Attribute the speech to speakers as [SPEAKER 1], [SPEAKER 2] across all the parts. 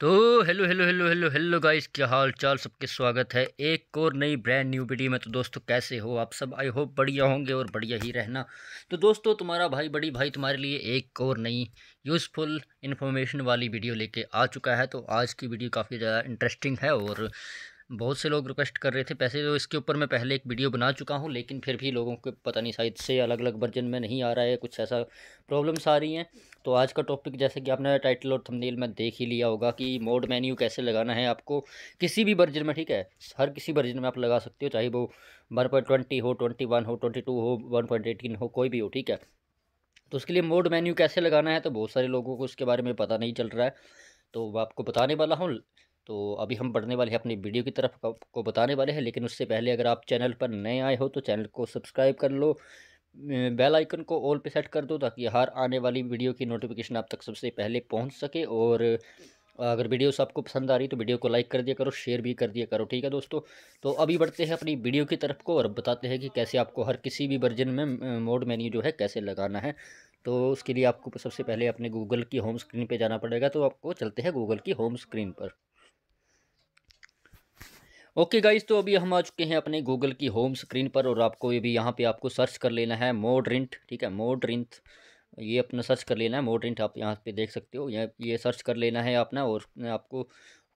[SPEAKER 1] तो hello hello hello hello hello guys क्या हाल चाल सबके स्वागत है एक और नई ब्रांड न्यू वीडियो में तो दोस्तों कैसे हो आप सब आई होप बढ़िया होंगे और बढ़िया ही रहना तो दोस्तों तुम्हारा भाई बड़ी भाई तुम्हारे लिए एक और नई यूज़फुल इन्फॉर्मेशन वाली वीडियो लेके आ चुका है तो आज की वीडियो काफ़ी ज़्यादा इंटरेस्टिंग है और बहुत से लोग रिक्वेस्ट कर रहे थे पैसे तो इसके ऊपर मैं पहले एक वीडियो बना चुका हूँ लेकिन फिर भी लोगों के पता नहीं शायद से अलग अलग वर्जन में नहीं आ रहा है कुछ ऐसा प्रॉब्लम्स आ रही हैं तो आज का टॉपिक जैसे कि आपने टाइटल और थंबनेल में देख ही लिया होगा कि मोड मेन्यू कैसे लगाना है आपको किसी भी वर्जन में ठीक है हर किसी वर्जन में आप लगा सकते हो चाहे वो वन पॉइंट ट्वेंटी हो ट्वेंटी वन हो ट्वेंटी टू हो वन पॉइंट एटीन हो कोई भी हो ठीक है तो उसके लिए मोड मेन्यू कैसे लगाना है तो बहुत सारे लोगों को उसके बारे में पता नहीं चल रहा है तो आपको बताने वाला हूँ तो अभी हम बढ़ने वाले हैं अपनी वीडियो की तरफ को बताने वाले हैं लेकिन उससे पहले अगर आप चैनल पर नए आए हो तो चैनल को सब्सक्राइब कर लो बेल आइकन को ऑल पे सेट कर दो ताकि हर आने वाली वीडियो की नोटिफिकेशन आप तक सबसे पहले पहुंच सके और अगर वीडियोस आपको पसंद आ रही तो वीडियो को लाइक कर दिया करो शेयर भी कर दिया करो ठीक है दोस्तों तो अभी बढ़ते हैं अपनी वीडियो की तरफ को और बताते हैं कि कैसे आपको हर किसी भी वर्जन में मोड मेन्यू जो है कैसे लगाना है तो उसके लिए आपको सबसे पहले अपने गूगल की होम स्क्रीन पर जाना पड़ेगा तो आपको चलते हैं गूगल की होम स्क्रीन पर ओके गाइस तो अभी हम आ चुके हैं अपने गूगल की होम स्क्रीन पर और आपको ये भी यहाँ पे आपको सर्च कर लेना है मोड रिंट ठीक है मोड रिंट ये अपना सर्च कर लेना है मोड रिंट आप यहाँ पे देख सकते हो ये ये सर्च कर लेना है आपना और आपको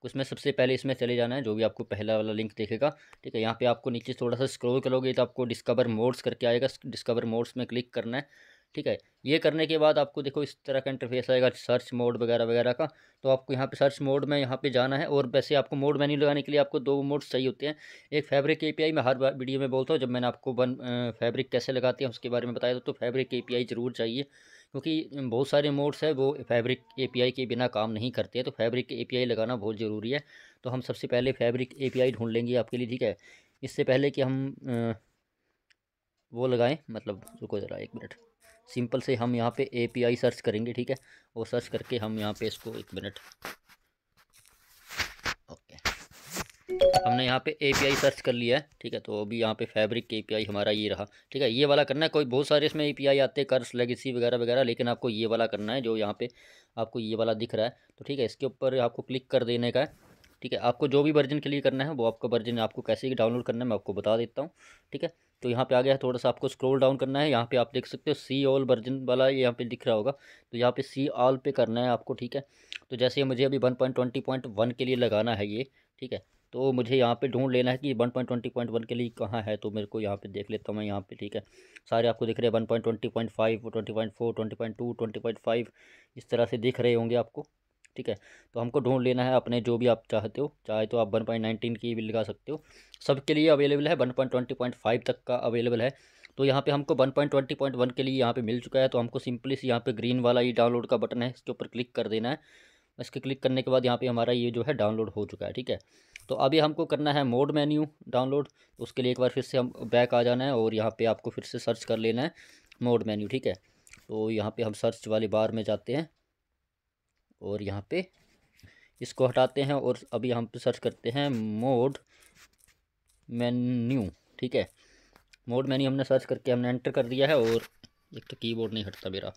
[SPEAKER 1] उसमें सबसे पहले इसमें चले जाना है जो भी आपको पहला वाला लिंक देखेगा ठीक है यहाँ पर आपको नीचे थोड़ा सा स्क्रोल करोगे तो आपको डिस्कवर मोड्स करके आएगा डिस्कवर मोड्स में क्लिक करना है ठीक है ये करने के बाद आपको देखो इस तरह का इंटरफेस आएगा सर्च मोड वगैरह वगैरह का तो आपको यहाँ पे सर्च मोड में यहाँ पे जाना है और वैसे आपको मोड मेन्यू लगाने के लिए आपको दो मोड्स चाहिए होते हैं एक फैब्रिक एपीआई मैं हर वीडियो में बोलता हूँ जब मैंने आपको वन फैब्रिक कैसे लगाते हैं उसके बारे में बताया था तो फैब्रिक ए ज़रूर चाहिए क्योंकि बहुत सारे मोड्स हैं वो फैब्रिक ए के बिना काम नहीं करते हैं तो फैब्रिक ए लगाना बहुत ज़रूरी है तो हम सबसे पहले फैब्रिक ए ढूंढ लेंगे आपके लिए ठीक है इससे पहले कि हम वो लगाएं मतलब रुको ज़रा एक मिनट सिंपल से हम यहाँ पे एपीआई सर्च करेंगे ठीक है वो सर्च करके हम यहाँ पे इसको एक मिनट ओके हमने यहाँ पे एपीआई सर्च कर लिया है ठीक है तो अभी यहाँ पे फैब्रिक एपीआई हमारा ये रहा ठीक है ये वाला करना है कोई बहुत सारे इसमें एपीआई आते हैं कर्स लेगेसी वगैरह वगैरह लेकिन आपको ये वाला करना है जो यहाँ पे आपको ये वाला दिख रहा है तो ठीक है इसके ऊपर आपको क्लिक कर देने का है ठीक है आपको जो भी वर्जन के लिए करना है वो आपका वर्जन आपको कैसे डाउनलोड करना है मैं आपको बता देता हूँ ठीक है तो यहाँ पे आ गया है थोड़ा सा आपको स्क्रॉल डाउन करना है यहाँ पे आप देख सकते हो सी ऑल वर्जन वाला यहाँ पे दिख रहा होगा तो यहाँ पे सी ऑल पे करना है आपको ठीक है तो जैसे मुझे अभी one point twenty point one के लिए लगाना है ये ठीक है तो मुझे यहाँ पे ढूंढ लेना है कि one point twenty point one के लिए कहाँ है तो मेरे को यहाँ पे देख लेता हूँ मैं यहाँ पे ठीक है सारे आपको दिख रहे हैं one point twenty point five twenty point four twenty point two twenty point five इस तरह से दिख रहे होंगे आपको ठीक है तो हमको ढूंढ लेना है अपने जो भी आप चाहते हो चाहे तो आप वन पॉइंट नाइनटीन की भी लगा सकते हो सबके लिए अवेलेबल है one point twenty point five तक का अवेलेबल है तो यहाँ पे हमको one point twenty point one के लिए यहाँ पे मिल चुका है तो हमको सिंपली से यहाँ पे ग्रीन वाला ये डाउनलोड का बटन है इसके ऊपर क्लिक कर देना है इसके क्लिक करने के बाद यहाँ पर हमारा ये जो है डाउनलोड हो चुका है ठीक है तो अभी हमको करना है मोड मेन्यू डाउनलोड तो उसके लिए एक बार फिर से हम बैक आ जाना है और यहाँ पर आपको फिर से सर्च कर लेना है मोड मेन्यू ठीक है तो यहाँ पर हम सर्च वाले बार में जाते हैं और यहाँ पे इसको हटाते हैं और अभी हम पे सर्च करते हैं मोड मेन्यू ठीक है मोड मेन्यू हमने सर्च करके हमने एंटर कर दिया है और एक तो कीबोर्ड नहीं हटता मेरा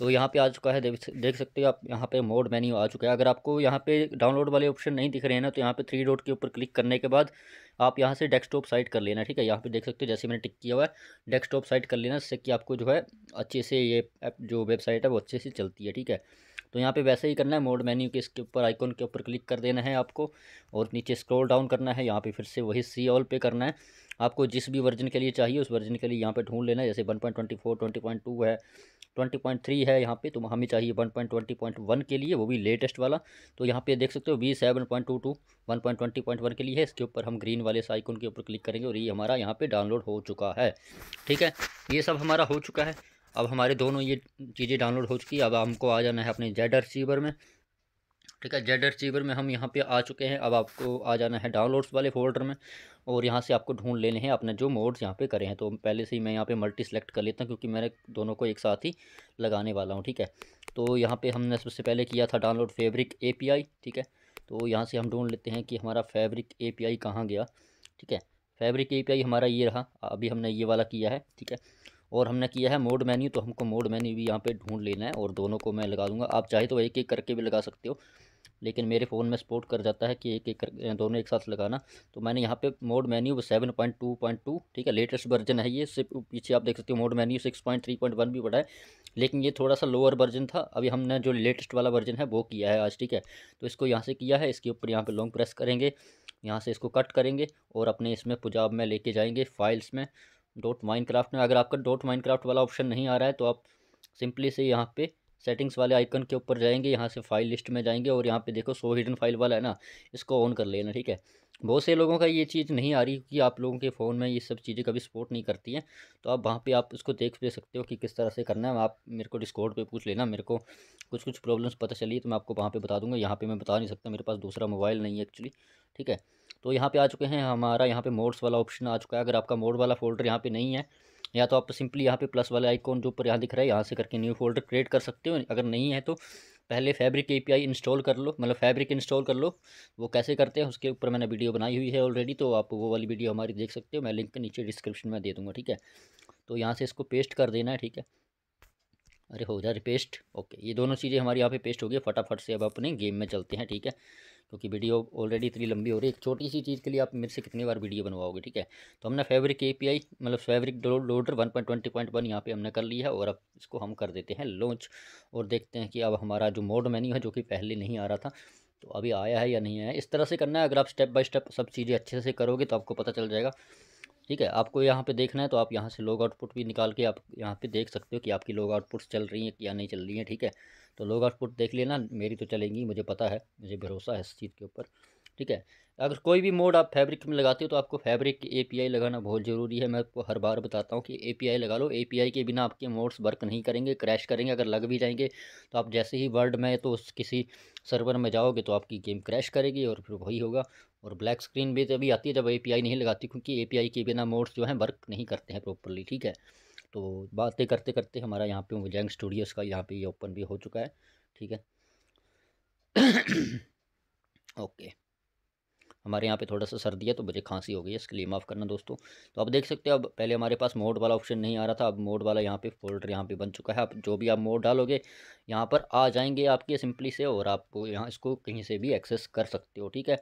[SPEAKER 1] तो यहाँ पे आ चुका है देख सकते हो आप यहाँ पे मोड मेन्यू आ चुका है अगर आपको यहाँ पे डाउनलोड वाले ऑप्शन नहीं दिख रहे हैं ना तो यहाँ पे थ्री डॉट के ऊपर क्लिक करने के बाद आप यहाँ से डेस्कटॉप साइट कर लेना ठीक है यहाँ पे देख सकते हो जैसे मैंने टिक किया हुआ है डेस्कटॉप साइट कर लेना जिससे कि आपको जो है अच्छे से ये जो वेबसाइट है वो अच्छे से चलती है ठीक है तो यहाँ पे वैसे ही करना है मोड मेन्यू के इसके ऊपर आइकॉन के ऊपर क्लिक कर देना है आपको और नीचे स्क्रॉल डाउन करना है यहाँ पे फिर से वही सी ऑल पे करना है आपको जिस भी वर्जन के लिए चाहिए उस वर्जन के लिए यहाँ पे ढूंढ लेना है जैसे one point twenty four twenty point two है ट्वेंटी पॉइंट थ्री है यहाँ पे तो हमें चाहिए one point twenty point one के लिए वो भी लेटेस्ट वाला तो यहाँ पे देख सकते हो V seven point two two one point twenty point one के लिए है इसके ऊपर हम ग्रीन वाले साइकोन के ऊपर क्लिक करेंगे और ये हमारा यहाँ पर डाउनलोड हो चुका है ठीक है ये सब हमारा हो चुका है अब हमारे दोनों ये चीज़ें डाउनलोड हो चुकी है अब हमको आ जाना है अपने जेड रिसीवर में ठीक है जेड अर्चीवर में हम यहाँ पे आ चुके हैं अब आपको आ जाना है डाउनलोड्स वाले फोल्डर में और यहाँ से आपको ढूंढ लेने हैं अपने जो मोड्स यहाँ पे करें हैं तो पहले से ही मैं यहाँ पे मल्टी सेलेक्ट कर लेता हूँ क्योंकि मैंने दोनों को एक साथ ही लगाने वाला हूँ ठीक है तो यहाँ पे हमने सबसे पहले किया था डाउनलोड फेब्रिक ए ठीक है तो यहाँ से हम ढूँढ लेते हैं कि हमारा फेबरिक ए पी कहाँ गया ठीक है फेबरिक ए हमारा ये रहा अभी हमने ये वाला किया है ठीक है और हमने किया है मोड मेन्यू तो हमको मोड मेन्यू भी यहाँ पे ढूंढ लेना है और दोनों को मैं लगा दूंगा आप चाहे तो एक एक करके भी लगा सकते हो लेकिन मेरे फ़ोन में सपोर्ट कर जाता है कि एक एक कर दोनों एक साथ लगाना तो मैंने यहाँ पे मोड मेन्यू वो seven point two point two ठीक है लेटेस्ट वर्जन है ये इससे पीछे आप देख सकते हो mod menu six point three point one भी बढ़ा है लेकिन ये थोड़ा सा लोअर वर्जन था अभी हमने जो लेटेस्ट वाला वर्जन है वो किया है आज ठीक है तो इसको यहाँ से किया है इसके ऊपर यहाँ पर लॉन्ग प्रेस करेंगे यहाँ से इसको कट करेंगे और अपने इसमें पुजाब में लेके जाएंगे फाइल्स में डॉट माइनक्राफ्ट में अगर आपका डॉट माइनक्राफ्ट वाला ऑप्शन नहीं आ रहा है तो आप सिंपली से यहाँ पर सेटिंग्स वाले आइकन के ऊपर जाएंगे यहाँ से फाइल लिस्ट में जाएंगे और यहाँ पे देखो सो हिडन फाइल वाला है ना इसको ऑन कर लेना ठीक है बहुत से लोगों का ये चीज़ नहीं आ रही कि आप लोगों के फ़ोन में ये सब चीज़ें कभी सपोर्ट नहीं करती हैं तो आप वहाँ पे आप इसको देख ले सकते हो कि किस तरह से करना है आप मेरे को डिस्कॉर्ड पे पूछ लेना मेरे को कुछ कुछ प्रॉब्लम्स पता चली तो मैं आपको वहाँ पे बता दूंगा यहाँ पे मैं बता नहीं सकता मेरे पास दूसरा मोबाइल नहीं है एक्चुअली ठीक है तो यहाँ पर आ चुके हैं हमारा यहाँ पर मोड्स वाला ऑप्शन आ चुका है अगर आपका मोड वाला फोल्डर यहाँ पर नहीं है या तो आप सिंपली यहाँ पे प्लस वाले आइकॉन जो ऊपर यहाँ दिख रहा है यहाँ से करके न्यू फोल्डर क्रिएट कर सकते हो अगर नहीं है तो पहले फैब्रिक ए इंस्टॉल कर लो मतलब फैब्रिक इंस्टॉल कर लो वो कैसे करते हैं उसके ऊपर मैंने वीडियो बनाई हुई है ऑलरेडी तो आप वो वाली वीडियो हमारी देख सकते हो मैं लिंक नीचे डिस्क्रिप्शन में दे दूँगा ठीक है तो यहाँ से इसको पेस्ट कर देना है ठीक है अरे हो जा पेस्ट ओके ये दोनों चीज़ें हमारी यहाँ पे पेस्ट हो गई फटाफट से अब अपने गेम में चलते हैं ठीक है क्योंकि वीडियो ऑलरेडी इतनी लंबी हो रही है एक छोटी सी चीज़ के लिए आप मेरे से कितनी बार वीडियो बनवाओगे ठीक है तो हमने फैब्रिक ए मतलब fabric loader one point twenty point one यहाँ पर हमने कर लिया है और अब इसको हम कर देते हैं लॉन्च और देखते हैं कि अब हमारा जो मोड मैन्यू है जो कि पहले नहीं आ रहा था तो अभी आया है या नहीं आया इस तरह से करना है अगर आप स्टेप बाय स्टेप सब चीज़ें अच्छे से करोगे तो आपको पता चल जाएगा ठीक है आपको यहाँ पे देखना है तो आप यहाँ से लॉग आउटपुट भी निकाल के आप यहाँ पे देख सकते हो कि आपकी लॉग आउटपुट्स चल रही हैं या नहीं चल रही हैं ठीक है तो लॉग आउटपुट देख लेना मेरी तो चलेंगी मुझे पता है मुझे भरोसा है इस चीज़ के ऊपर ठीक है अगर कोई भी मोड आप फैब्रिक में लगाते हो तो आपको फैब्रिक की एपीआई लगाना बहुत ज़रूरी है मैं आपको हर बार बताता हूँ कि एपीआई लगा लो एपीआई के बिना आपके मोड्स वर्क नहीं करेंगे क्रैश करेंगे अगर लग भी जाएंगे तो आप जैसे ही वर्ल्ड में तो उस किसी सर्वर में जाओगे तो आपकी गेम क्रैश करेगी और फिर वही होगा और ब्लैक स्क्रीन भी तभी आती है जब ए नहीं लगाती क्योंकि ए के बिना मोड्स जो हैं वर्क नहीं करते हैं प्रॉपरली ठीक है तो बातें करते करते हमारा यहाँ पर वजैंग स्टूडियोज़ का यहाँ पर ये ओपन भी हो चुका है ठीक है ओके हमारे यहाँ पे थोड़ा सा सर्दी है तो मुझे खांसी हो गई है इसके लिए माफ़ करना दोस्तों तो आप देख सकते हो अब पहले हमारे पास मोड वाला ऑप्शन नहीं आ रहा था अब मोड वाला यहाँ पे फोल्डर यहाँ पे बन चुका है आप जो भी आप मोड डालोगे यहाँ पर आ जाएंगे आपके सिंपली से और आप यहाँ इसको कहीं से भी एक्सेस कर सकते हो ठीक है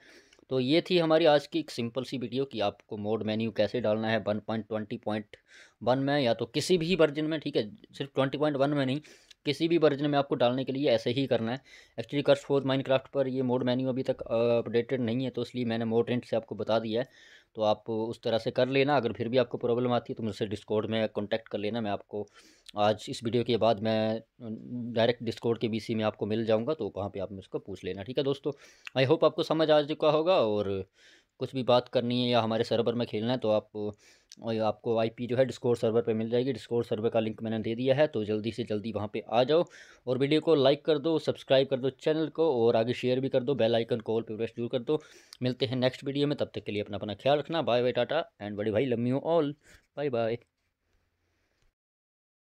[SPEAKER 1] तो ये थी हमारी आज की एक सिंपल सी वीडियो कि आपको मोड मेन्यू कैसे डालना है one point twenty point one में या तो किसी भी वर्जन में ठीक है सिर्फ ट्वेंटी पॉइंट वन में नहीं किसी भी वर्जन में आपको डालने के लिए ऐसे ही करना है एक्चुअली कर्स फोर माइनक्राफ्ट पर ये मोड मेन्यू अभी तक अपडेटेड नहीं है तो इसलिए मैंने मोड रेंट से आपको बता दिया है तो आप उस तरह से कर लेना अगर फिर भी आपको प्रॉब्लम आती है तो मुझसे डिस्कॉर्ड में कॉन्टैक्ट कर लेना मैं आपको आज इस वीडियो के बाद मैं डायरेक्ट डिस्कॉर्ड के बी में आपको मिल जाऊँगा तो वहाँ पर आप मुझको पूछ लेना ठीक है दोस्तों आई होप आपको समझ आ चुका होगा और कुछ भी बात करनी है या हमारे सर्वर में खेलना है तो आप आपको आईपी जो है डिस्कोर सर्वर पे मिल जाएगी डिस्कोर सर्वर का लिंक मैंने दे दिया है तो जल्दी से जल्दी वहाँ पे आ जाओ और वीडियो को लाइक कर दो सब्सक्राइब कर दो चैनल को और आगे शेयर भी कर दो बेल आइकन कॉल पे प्रेस जरूर कर दो मिलते हैं नेक्स्ट वीडियो में तब तक के लिए अपना अपना ख्याल रखना बाय बाय टाटा एंड बड़े भाई लम्यू ऑल बाय बाय